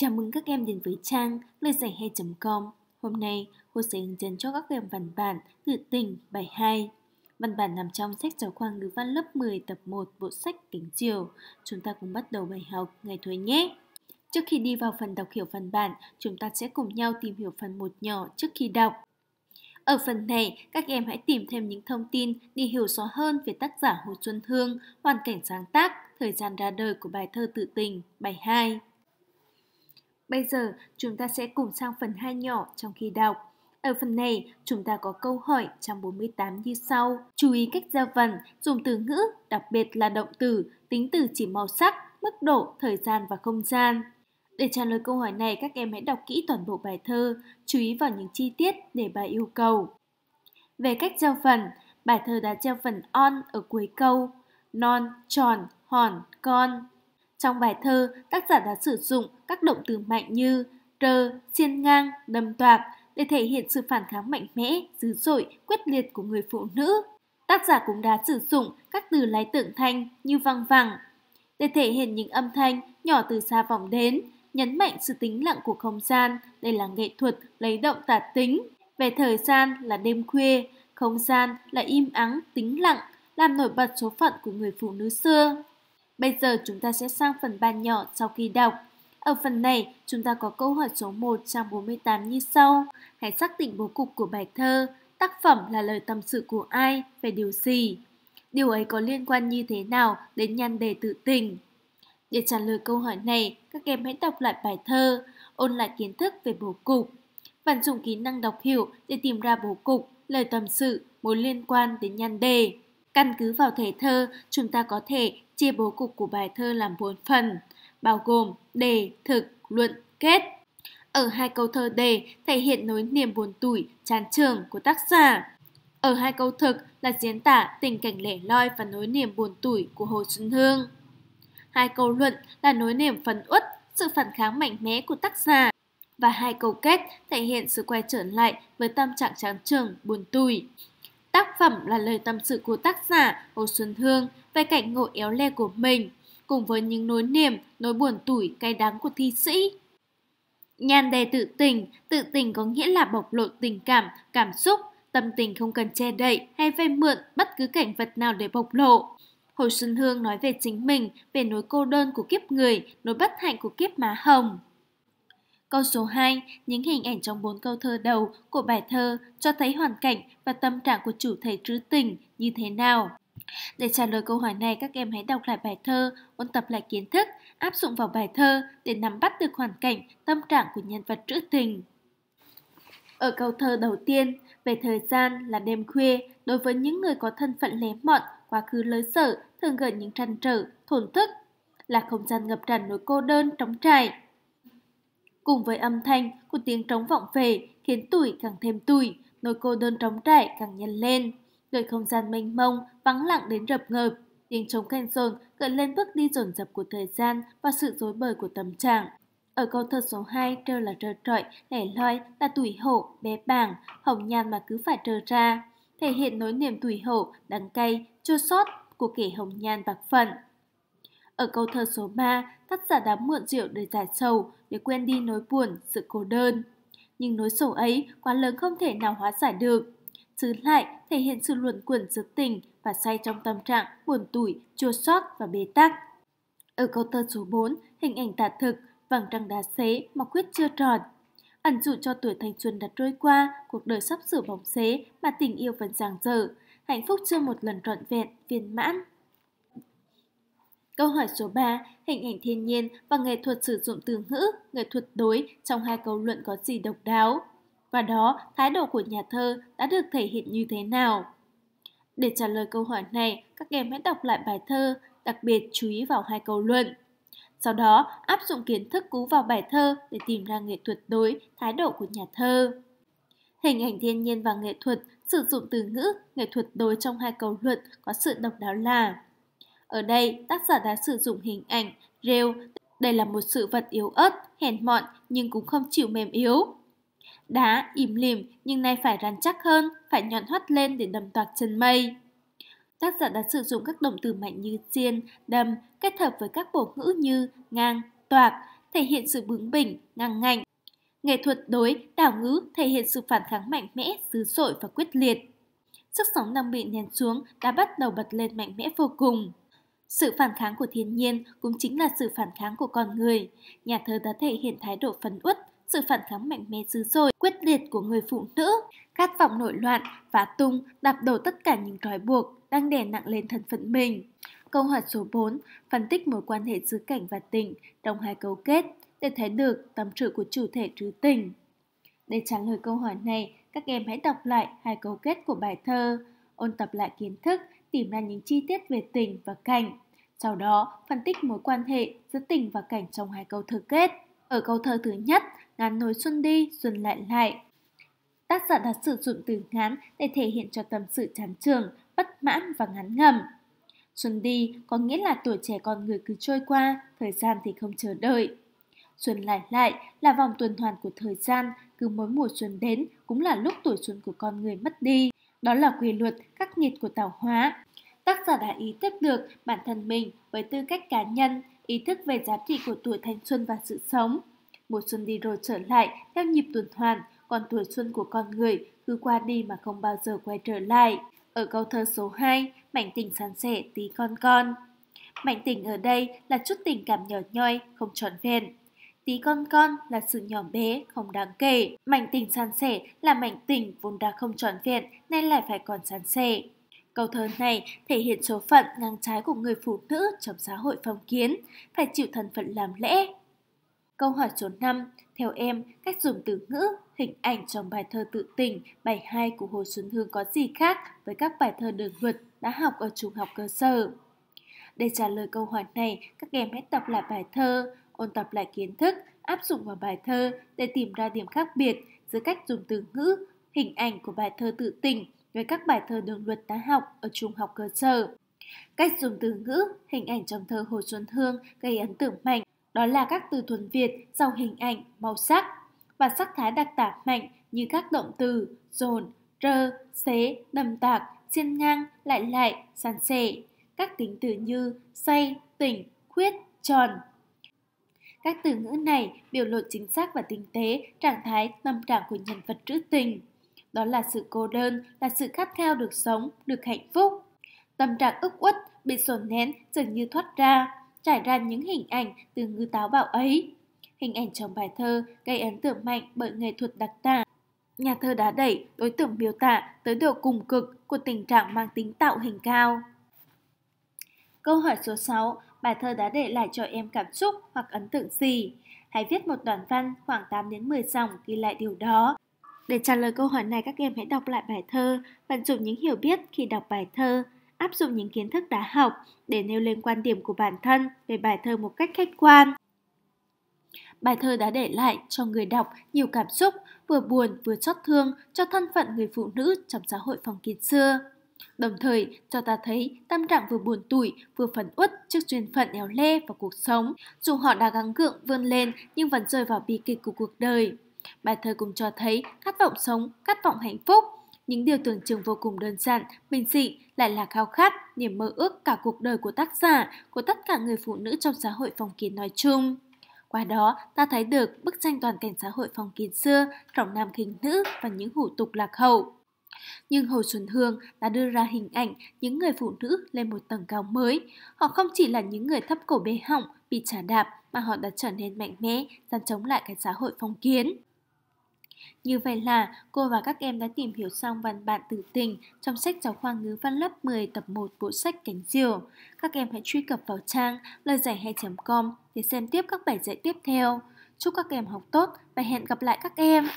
Chào mừng các em đến với trang lời giải hay.com. Hôm nay, cô sẽ hướng dẫn cho các em văn bản tự tình bài 2. Văn bản nằm trong sách giáo khoa ngữ văn lớp 10 tập 1 bộ sách Cánh Diều. Chúng ta cùng bắt đầu bài học ngày thôi nhé! Trước khi đi vào phần đọc hiểu văn bản, chúng ta sẽ cùng nhau tìm hiểu phần một nhỏ trước khi đọc. Ở phần này, các em hãy tìm thêm những thông tin để hiểu rõ hơn về tác giả Hồ Xuân Hương, hoàn cảnh sáng tác, thời gian ra đời của bài thơ tự tình, bài 2. Bây giờ, chúng ta sẽ cùng sang phần 2 nhỏ trong khi đọc. Ở phần này, chúng ta có câu hỏi 148 như sau. Chú ý cách giao vần, dùng từ ngữ, đặc biệt là động từ, tính từ chỉ màu sắc, mức độ, thời gian và không gian. Để trả lời câu hỏi này, các em hãy đọc kỹ toàn bộ bài thơ, chú ý vào những chi tiết để bài yêu cầu. Về cách giao phần, bài thơ đã giao phần on ở cuối câu, non, tròn, hòn, con. Trong bài thơ, tác giả đã sử dụng các động từ mạnh như trơ, xiên ngang, đâm toạc để thể hiện sự phản kháng mạnh mẽ, dữ dội, quyết liệt của người phụ nữ. Tác giả cũng đã sử dụng các từ lái tượng thanh như văng vẳng để thể hiện những âm thanh nhỏ từ xa vọng đến, nhấn mạnh sự tĩnh lặng của không gian. Đây là nghệ thuật lấy động tả tính. Về thời gian là đêm khuya, không gian là im ắng, tĩnh lặng, làm nổi bật số phận của người phụ nữ xưa. Bây giờ chúng ta sẽ sang phần bàn nhỏ sau khi đọc. Ở phần này, chúng ta có câu hỏi số 1 trang 48 như sau. Hãy xác định bố cục của bài thơ, tác phẩm là lời tâm sự của ai, về điều gì. Điều ấy có liên quan như thế nào đến nhan đề tự tình. Để trả lời câu hỏi này, các em hãy đọc lại bài thơ, ôn lại kiến thức về bố cục. vận dụng kỹ năng đọc hiểu để tìm ra bố cục, lời tâm sự, mối liên quan đến nhan đề. Căn cứ vào thể thơ, chúng ta có thể chia bố cục của bài thơ làm bốn phần, bao gồm đề, thực, luận, kết. Ở hai câu thơ đề thể hiện nỗi niềm buồn tủi, chán trường của tác giả. Ở hai câu thực là diễn tả tình cảnh lẻ loi và nỗi niềm buồn tủi của Hồ Xuân Hương. Hai câu luận là nỗi niềm phấn uất, sự phản kháng mạnh mẽ của tác giả. Và hai câu kết thể hiện sự quay trở lại với tâm trạng chán trường, buồn tủi. Tác phẩm là lời tâm sự của tác giả Hồ Xuân Hương về cảnh ngộ éo le của mình, cùng với những nỗi niềm, nỗi buồn tủi cay đắng của thi sĩ. Nhan đề tự tình, tự tình có nghĩa là bộc lộ tình cảm, cảm xúc, tâm tình không cần che đậy hay vay mượn bất cứ cảnh vật nào để bộc lộ. Hồ Xuân Hương nói về chính mình, về nỗi cô đơn của kiếp người, nỗi bất hạnh của kiếp má hồng. Câu số 2, những hình ảnh trong bốn câu thơ đầu của bài thơ cho thấy hoàn cảnh và tâm trạng của chủ thể trữ tình như thế nào. Để trả lời câu hỏi này, các em hãy đọc lại bài thơ, ôn tập lại kiến thức, áp dụng vào bài thơ để nắm bắt được hoàn cảnh, tâm trạng của nhân vật trữ tình. Ở câu thơ đầu tiên, về thời gian là đêm khuya, đối với những người có thân phận lém mọn, quá khứ lới sở, thường gợi những trăn trở, thổn thức, là không gian ngập tràn nỗi cô đơn trống trải. Cùng với âm thanh của tiếng trống vọng về khiến tuổi càng thêm tuổi, nỗi cô đơn trống trải càng nhân lên. Nơi không gian mênh mông, vắng lặng đến rập ngợp, tiếng trống khen rồn gợi lên bước đi dồn dập của thời gian và sự rối bời của tâm trạng. Ở câu thơ số 2 trơ là trơ trọi, lẻ loi là tuổi hổ, bé bảng, hồng nhan mà cứ phải trơ ra, thể hiện nỗi niềm tuổi hổ, đắng cay, chua xót của kẻ hồng nhan bạc phận. Ở câu thơ số 3, tác giả đã mượn rượu để giải sầu, để quên đi nỗi buồn, sự cô đơn. Nhưng nỗi sầu ấy quá lớn không thể nào hóa giải được. Tứ lại thể hiện sự luẩn quẩn giữa tình và say trong tâm trạng buồn tủi, chua xót và bế tắc. Ở câu thơ số 4, hình ảnh tả thực, vàng trăng đá xế mà quyết chưa tròn. Ẩn dụ cho tuổi thanh xuân đã trôi qua, cuộc đời sắp sửa bóng xế mà tình yêu vẫn giang dở, hạnh phúc chưa một lần trọn vẹn, viên mãn. Câu hỏi số 3, hình ảnh thiên nhiên và nghệ thuật sử dụng từ ngữ, nghệ thuật đối trong hai câu luận có gì độc đáo? Qua đó, thái độ của nhà thơ đã được thể hiện như thế nào? Để trả lời câu hỏi này, các em hãy đọc lại bài thơ, đặc biệt chú ý vào hai câu luận. Sau đó, áp dụng kiến thức cú vào bài thơ để tìm ra nghệ thuật đối, thái độ của nhà thơ. Hình ảnh thiên nhiên và nghệ thuật sử dụng từ ngữ nghệ thuật đối trong hai câu luận có sự độc đáo là Ở đây, tác giả đã sử dụng hình ảnh, rêu, đây là một sự vật yếu ớt, hèn mọn nhưng cũng không chịu mềm yếu. Đá im lìm nhưng nay phải rắn chắc hơn, phải nhọn hoắt lên để đầm toạc chân mây. Tác giả đã sử dụng các động từ mạnh như xiên, đầm kết hợp với các bổ ngữ như ngang, toạc, thể hiện sự bướng bỉnh, ngang ngạnh. Nghệ thuật đối, đảo ngữ thể hiện sự phản kháng mạnh mẽ, dữ dội và quyết liệt. Sức sống đang bị nén xuống đã bắt đầu bật lên mạnh mẽ vô cùng. Sự phản kháng của thiên nhiên cũng chính là sự phản kháng của con người. Nhà thơ đã thể hiện thái độ phấn uất, sự phản kháng mạnh mẽ dữ dội, quyết liệt của người phụ nữ, khát vọng nội loạn và tung đạp đổ tất cả những trói buộc đang đè nặng lên thân phận mình. Câu hỏi số 4 phân tích mối quan hệ giữa cảnh và tình trong hai cấu kết để thấy được tâm sự của chủ thể trữ tình. Để trả lời câu hỏi này, các em hãy đọc lại hai cấu kết của bài thơ, ôn tập lại kiến thức, tìm ra những chi tiết về tình và cảnh. Sau đó, phân tích mối quan hệ giữa tình và cảnh trong hai câu thơ kết. Ở câu thơ thứ nhất, ngắn nối xuân đi, xuân lại lại. Tác giả đã sử dụng từ ngắn để thể hiện cho tâm sự chán trường, bất mãn và ngắn ngầm Xuân đi có nghĩa là tuổi trẻ con người cứ trôi qua, thời gian thì không chờ đợi. Xuân lại lại là vòng tuần hoàn của thời gian, cứ mỗi mùa xuân đến cũng là lúc tuổi xuân của con người mất đi. Đó là quy luật khắc nghiệt của tạo hóa. Tác giả đã ý thức được bản thân mình với tư cách cá nhân, ý thức về giá trị của tuổi thanh xuân và sự sống. Mùa xuân đi rồi trở lại, theo nhịp tuần hoàn, còn tuổi xuân của con người cứ qua đi mà không bao giờ quay trở lại. Ở câu thơ số 2, mảnh tình san sẻ tí con con. Mảnh tình ở đây là chút tình cảm nhỏ nhoi, không trọn vẹn. Tí con con là sự nhỏ bé, không đáng kể. Mảnh tình san sẻ là mảnh tình vốn đã không trọn vẹn, nên lại phải còn san sẻ. Câu thơ này thể hiện số phận ngang trái của người phụ nữ trong xã hội phong kiến, phải chịu thân phận làm lẽ, Câu hỏi số 5. Theo em, cách dùng từ ngữ, hình ảnh trong bài thơ tự tình, bài 2 của Hồ Xuân Hương có gì khác với các bài thơ đường luật đã học ở trung học cơ sở? Để trả lời câu hỏi này, các em hãy tập lại bài thơ, ôn tập lại kiến thức, áp dụng vào bài thơ để tìm ra điểm khác biệt giữa cách dùng từ ngữ, hình ảnh của bài thơ tự tình với các bài thơ đường luật đã học ở trung học cơ sở. Cách dùng từ ngữ, hình ảnh trong thơ Hồ Xuân Hương gây ấn tượng mạnh đó là các từ thuần Việt giàu hình ảnh, màu sắc và sắc thái đặc tả mạnh như các động từ dồn, rơ, xế, đầm tạc, xiên ngang, lại lại, sàn sẻ, các tính từ như say, tỉnh, khuyết, tròn. Các từ ngữ này biểu lộ chính xác và tinh tế trạng thái tâm trạng của nhân vật trữ tình. Đó là sự cô đơn, là sự khát khao được sống, được hạnh phúc. Tâm trạng ức uất, bị dồn nén dường như thoát ra, trải ra những hình ảnh từ ngư táo bạo ấy. Hình ảnh trong bài thơ gây ấn tượng mạnh bởi nghệ thuật đặc tả. Nhà thơ đã đẩy đối tượng biểu tả tới độ cùng cực của tình trạng mang tính tạo hình cao. Câu hỏi số 6, bài thơ đã để lại cho em cảm xúc hoặc ấn tượng gì? Hãy viết một đoạn văn khoảng 8 đến 10 dòng ghi lại điều đó. Để trả lời câu hỏi này các em hãy đọc lại bài thơ, vận dụng những hiểu biết khi đọc bài thơ áp dụng những kiến thức đã học để nêu lên quan điểm của bản thân về bài thơ một cách khách quan. Bài thơ đã để lại cho người đọc nhiều cảm xúc, vừa buồn vừa xót thương cho thân phận người phụ nữ trong xã hội phong kiến xưa. Đồng thời, cho ta thấy tâm trạng vừa buồn tủi, vừa phấn uất trước duyên phận éo le và cuộc sống, dù họ đã gắng gượng vươn lên nhưng vẫn rơi vào bi kịch của cuộc đời. Bài thơ cũng cho thấy khát vọng sống, khát vọng hạnh phúc, những điều tưởng chừng vô cùng đơn giản, bình dị lại là khao khát, niềm mơ ước cả cuộc đời của tác giả, của tất cả người phụ nữ trong xã hội phong kiến nói chung. Qua đó, ta thấy được bức tranh toàn cảnh xã hội phong kiến xưa, trọng nam khinh nữ và những hủ tục lạc hậu. Nhưng Hồ Xuân Hương đã đưa ra hình ảnh những người phụ nữ lên một tầng cao mới. Họ không chỉ là những người thấp cổ bế họng, bị trả đạp, mà họ đã trở nên mạnh mẽ, dám chống lại cái xã hội phong kiến. Như vậy là cô và các em đã tìm hiểu xong văn bản tử tình trong sách giáo khoa ngữ văn lớp 10 tập 1 bộ sách Cánh Diều. Các em hãy truy cập vào trang lời giải hay.com để xem tiếp các bài dạy tiếp theo. Chúc các em học tốt và hẹn gặp lại các em!